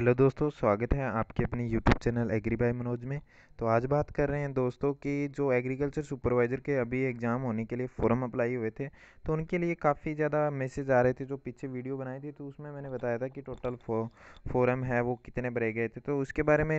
hello दोस्तों स्वागत है आपके अपने YouTube channel agri by Manoj में तो आज बात कर रहे हैं दोस्तों कि जो एग्रीकल्चर सुपरवाइज़र के अभी एग्ज़ाम होने के लिए फॉर्म अप्लाई हुए थे तो उनके लिए काफ़ी ज़्यादा मैसेज आ रहे थे जो पीछे वीडियो बनाई थी तो उसमें मैंने बताया था कि टोटल फॉर्म है वो कितने भरे गए थे तो उसके बारे में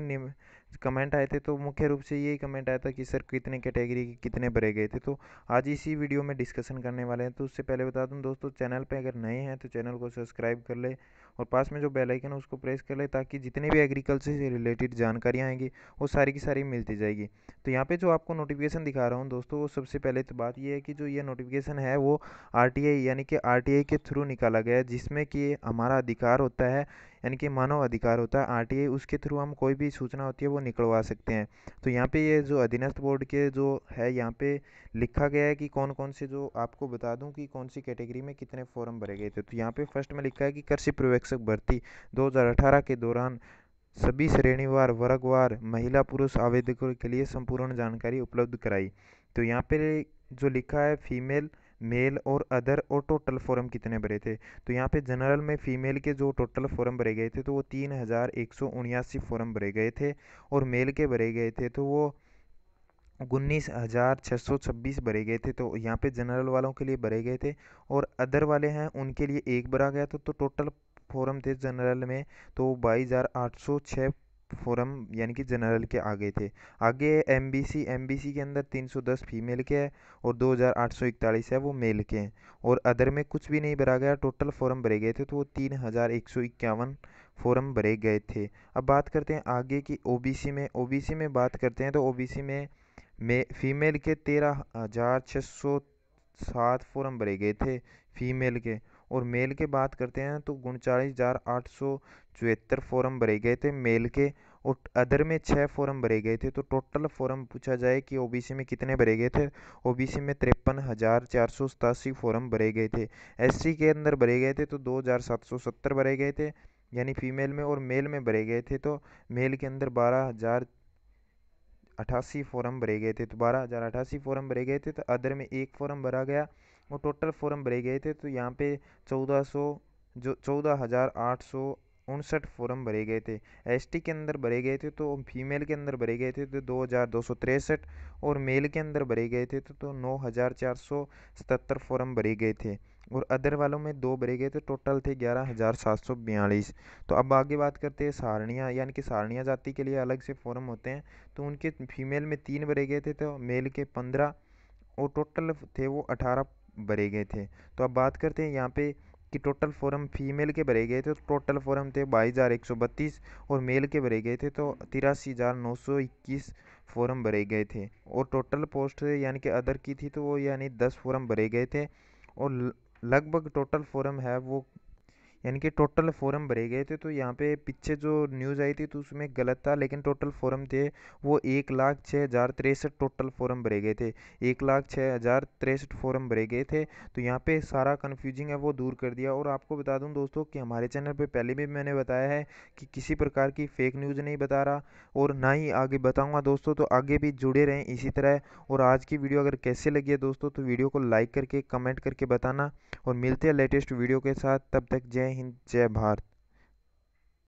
कमेंट आए थे तो मुख्य रूप से यही कमेंट आया था कि सर कितने कैटेगरी के कितने भरे गए थे तो आज इसी वीडियो में डिस्कशन करने वाले हैं तो उससे पहले बता दूं दोस्तों चैनल पे अगर नए हैं तो चैनल को सब्सक्राइब कर ले और पास में जो बेल आइकन है उसको प्रेस कर ले ताकि जितने भी एग्रीकल्चर से रिलेटेड जानकारियाँ आएंगी वो सारी की सारी मिलती जाएगी तो यहाँ पर जो आपको नोटिफिकेशन दिखा रहा हूँ दोस्तों वो सबसे पहले तो बात यह है कि जो ये नोटिफिकेशन है वो आर यानी कि आर के थ्रू निकाला गया है जिसमें कि हमारा अधिकार होता है यानी कि मानव अधिकार होता है आर उसके थ्रू हम कोई भी सूचना होती है वो निकलवा सकते हैं तो यहाँ पे ये जो अधीनस्थ बोर्ड के जो है यहाँ पे लिखा गया है कि कौन कौन से जो आपको बता दूँ कि कौन सी कैटेगरी में कितने फॉर्म भरे गए थे तो यहाँ पे फर्स्ट में लिखा है कि कृषि पर्यवेक्षक भर्ती दो के दौरान सभी श्रेणीवार वर्गवार महिला पुरुष आवेदकों के लिए संपूर्ण जानकारी उपलब्ध कराई तो यहाँ पे जो लिखा है फीमेल मेल और अदर और टोटल फॉर्म कितने भरे थे तो यहाँ पे जनरल में फीमेल के जो टोटल फॉर्म भरे गए थे तो वो तीन हज़ार एक सौ उन्यासी फॉर्म भरे गए थे और मेल के भरे गए थे तो वो उन्नीस हज़ार छः सौ छब्बीस भरे गए थे तो यहाँ पे जनरल वालों के लिए भरे गए थे और अदर वाले हैं उनके लिए एक भरा गया था तो टोटल फॉर्म थे जनरल में तो बाईस हज़ार आठ सौ छः फोरम यानी कि जनरल के आगे थे आगे M B C M B C के अंदर 310 फीमेल के हैं और 2841 है वो मेल के हैं और अदर में कुछ भी नहीं भरा गया टोटल फॉरम भरे गए थे तो वो तीन हज़ार एक सौ इक्यावन भरे गए थे अब बात करते हैं आगे की ओ बी सी में ओ बी सी में बात करते हैं तो ओ बी सी में मे फीमेल के तेरह हज़ार छः सौ सात फॉर्म भरे गए थे फीमेल के और मेल के बात करते हैं तो उनचालीस हज़ार आठ सौ चौहत्तर फॉर्म भरे गए थे मेल के और अदर में छः फॉर्म भरे गए थे तो टोटल फॉर्म पूछा जाए कि ओबीसी में कितने भरे गए थे ओबीसी में तिरपन हज़ार चार सौ सतासी फॉर्म भरे गए थे एससी के अंदर भरे गए थे तो दो हज़ार सात सौ सत्तर भरे गए थे यानी फीमेल में और मेल में भरे गए थे तो मेल के अंदर बारह हज़ार अठासी फॉर्म भरे गए थे तो बारह हज़ार अठासी फॉर्म भरे गए थे तो अदर में एक फॉर्म भरा गया वो टोटल फ़ॉर्म भरे गए थे तो यहाँ पे चौदह सौ जो चौदह हज़ार आठ सौ उनसठ फॉर्म भरे गए थे एसटी के अंदर भरे गए थे तो फीमेल के अंदर भरे गए थे तो दो हज़ार दो सौ तिरसठ और मेल के अंदर भरे गए थे तो, तो नौ हज़ार चार सौ सतहत्तर फॉर्म भरे गए थे और अदर वालों में दो भरे गए थे टोटल थे ग्यारह हज़ार सात सौ बयालीस तो अब आगे बात करते हैं सारणिया यानी कि सारणिया जाति के लिए अलग से फॉर्म होते हैं तो उनके फीमेल में तीन भरे गए थे तो मेल के पंद्रह और टोटल थे वो अठारह भरे गए थे तो अब बात करते हैं यहाँ पे कि टोटल फॉर्म फीमेल के भरे गए थे तो टोटल फॉर्म थे बाईस हज़ार एक सौ बत्तीस और मेल के भरे गए थे तो तिरासी हज़ार नौ सौ इक्कीस फॉर्म भरे गए थे और टोटल पोस्ट यानी कि अदर की थी तो वो यानी दस फॉर्म भरे गए थे और लगभग टोटल फॉर्म है वो यानी कि टोटल फॉर्म भरे गए थे तो यहाँ पे पीछे जो न्यूज़ आई थी तो उसमें गलत था लेकिन टोटल फोरम थे वो एक लाख छः हज़ार तिरसठ टोटल फोरम भरे गए थे एक लाख छः हज़ार तिरसठ फोरम भरे गए थे तो यहाँ पे सारा कन्फ्यूजिंग है वो दूर कर दिया और आपको बता दूँ दोस्तों कि हमारे चैनल पर पहले भी मैंने बताया है कि किसी प्रकार की फेक न्यूज़ नहीं बता रहा और ना ही आगे बताऊँगा दोस्तों तो आगे भी जुड़े रहें इसी तरह और आज की वीडियो अगर कैसे लगी है दोस्तों तो वीडियो को लाइक करके कमेंट करके बताना और मिलते हैं लेटेस्ट वीडियो के साथ तब तक जय हिंद जय भारत